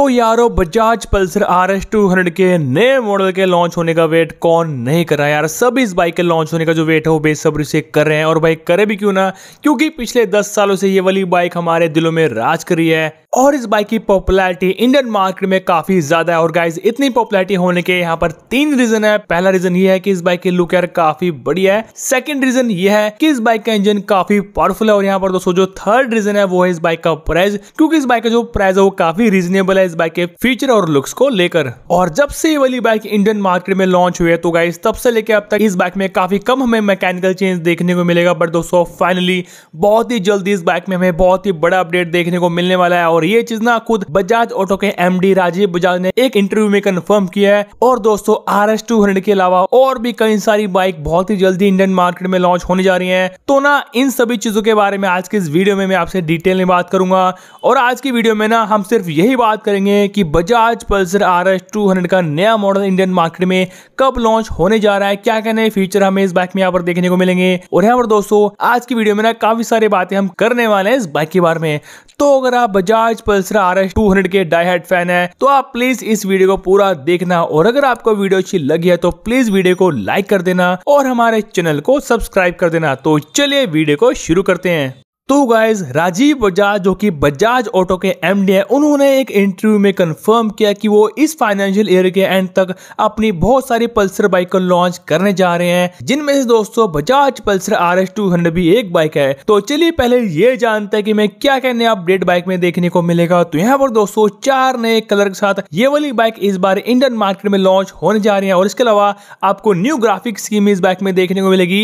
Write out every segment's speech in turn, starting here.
तो यारो Bajaj Pulsar R S two hundred के नए मॉडल के लॉन्च होने का वेट कौन नहीं कर रहा है यार सब इस बाइक के लॉन्च होने का जो वेट है वो बेसब्री से कर रहे हैं और भाई करे भी क्यों ना क्योंकि पिछले 10 सालों से ये वाली बाइक हमारे दिलों में राज करी है और इस बाइक की पॉपुलैरिटी इंडियन मार्केट में काफी ज्यादा है और गाइज इतनी पॉपुलैरिटी होने के यहाँ पर तीन रीजन है पहला रीजन ये है कि इस बाइक की लुक यार काफी बढ़िया है सेकंड रीजन ये है कि इस बाइक का इंजन काफी पावरफुल है और यहाँ पर दोस्तों जो थर्ड रीजन है वो है इस बाइक का प्राइस क्योंकि इस बाइक का जो प्राइस है वो काफी रीजनेबल है इस बाइक के फीचर और लुक्स को लेकर और जब से ये वाली बाइक इंडियन मार्केट में लॉन्च हुई है तो गाइज तब से लेकर अब तक इस बाइक में काफी कम हमें मैकेनिकल चेंज देखने को मिलेगा बट दोस्तों फाइनली बहुत ही जल्दी इस बाइक में हमें बहुत ही बड़ा अपडेट देखने को मिलने वाला है और और ये चीज ना खुद बजाज ऑटो के एमडी राजीव बजाज ने एक इंटरव्यू में कंफर्म किया है और दोस्तों आर एस टू हंड्रेड के अलावा और भी कई सारी बाइक बहुत ही जल्दी इंडियन मार्केट में लॉन्च होने जा रही है तो ना इन सभी चीजों के बारे में आज के इस वीडियो में मैं आपसे डिटेल में बात करूंगा और आज की वीडियो में ना हम सिर्फ यही बात करेंगे कि Bajaj Pulsar R S two hundred का नया मॉडल इंडियन मार्केट में कब लॉन्च होने जा रहा है क्या क्या नए फीचर हमें इस बाइक में यहाँ पर देखने को मिलेंगे और यहाँ पर दोस्तों आज की वीडियो में ना काफी सारी बातें हम करने वाले हैं इस बाइक के बारे में तो अगर आप Bajaj Pulsar R S two hundred के डायहेड फैन है तो आप प्लीज इस वीडियो को पूरा देखना और अगर आपको वीडियो अच्छी लगी है तो प्लीज वीडियो को लाइक कर देना और हमारे चैनल को सब्सक्राइब कर देना तो चलिए वीडियो को शुरू करते हैं तो गाइज राजीव बजाज जो कि बजाज ऑटो के एमडी है उन्होंने एक इंटरव्यू में कंफर्म किया कि वो इस फाइनेंशियल ईयर के एंड तक अपनी बहुत सारी पल्सर बाइक को लॉन्च करने जा रहे हैं जिनमें से दोस्तों Bajaj Pulsar R S two hundred भी एक बाइक है तो चलिए पहले ये जानते हैं कि मैं क्या क्या नया अपडेट बाइक में देखने को मिलेगा तो यहाँ पर दोस्तों चार नए कलर के साथ ये वाली बाइक इस बार इंडियन मार्केट में लॉन्च होने जा रही है और इसके अलावा आपको न्यू ग्राफिक स्कीम इस बाइक में देखने को मिलेगी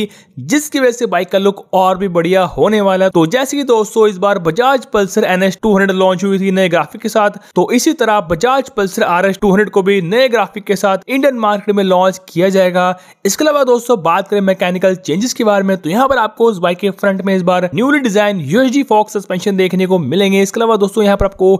जिसकी वजह से बाइक का लुक और भी बढ़िया होने वाला है तो जैसे कि दोस्तों इस बार Bajaj Pulsar N S two hundred launch हुई थी नए ग्राफिक के साथ तो इसी तरह Bajaj Pulsar R S two hundred को भी नए ग्राफिक के साथ इंडियन मार्केट में लॉन्च किया जाएगा इसके अलावा दोस्तों बात करें मैकेनिकल चेंजेस के बारे में तो यहाँ पर आपको उस बाइक के फ्रंट में इस बार newly design USD forks suspension देखने को मिलेंगे इसके अलावा दोस्तों यहाँ पर आपको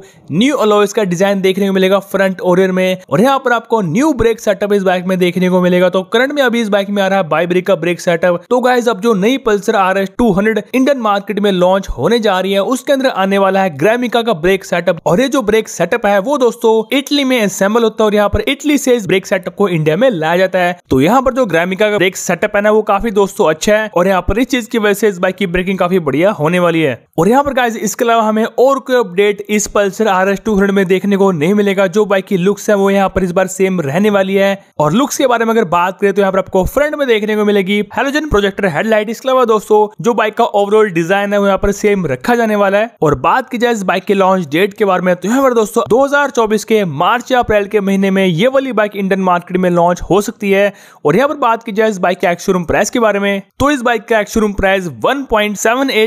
न्यू अलॉयस का डिजाइन देखने को मिलेगा फ्रंट ओरियर में और यहाँ पर आपको न्यू ब्रेक सेटअप इस बाइक में देखने को मिलेगा तो करंट में अभी इस बाइक में आ रहा है बाई ब्रेक का ब्रेक सेटअप तो गाइज अब जो नई Pulsar R S two hundred Indian market में लॉन्च होने जा रही है उसके अंदर आने वाला है ग्रेमिका का ब्रेक सेटअप और ये जो ब्रेक सेटअप है वो दोस्तों इटली में असेंबल होता है और यहाँ पर इटली से इस ब्रेक सेटअप को इंडिया में लाया जाता है तो यहाँ पर जो ग्रामिका का ब्रेक सेटअप है ना वो काफी दोस्तों अच्छा है और यहाँ पर इस चीज की वजह से इस बाइक की ब्रेकिंग काफी बढ़िया होने वाली है और यहाँ पर गाइज इसके अलावा हमें और कोई अपडेट इस पल्सर आर एस टू में देखने को नहीं मिलेगा जो बाइक की लुक्स है वो यहाँ पर इस बार सेम रहने वाली है और लुक्स के बारे में अगर बात करें तो यहाँ पर आपको फ्रंट में देखने को मिलेगी हेलोजन प्रोजेक्टर हेडलाइट इसके अलावा दोस्तों जो बाइक का ओवरऑल डिजाइन है वो यहाँ पर सेम रखा जाने वाला है और बात की जाए इस बाइक के लॉन्च डेट के बारे में तो यहाँ पर दोस्तों 2024 के मार्च या अप्रैल के महीने में ये वाली बाइक इंडियन मार्केट में लॉन्च हो सकती है और यहाँ पर बात की जाए इस बाइक के एक्शोरूम प्राइस के बारे में तो इस बाइक का एक्शोरूम प्राइस वन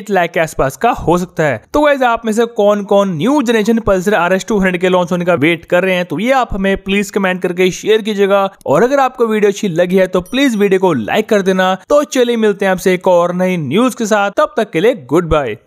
लाख के आसपास का हो सकता है तो वैसे आप में से कौन कौन new generation Pulsar R S के लॉन्च होने का वेट कर रहे हैं तो ये आप हमें प्लीज कमेंट करके शेयर कीजिएगा और अगर आपको वीडियो अच्छी लगी है तो प्लीज वीडियो को लाइक कर देना तो चलिए मिलते हैं आपसे एक और नई न्यूज के साथ तब तक के लिए गुड Goodbye.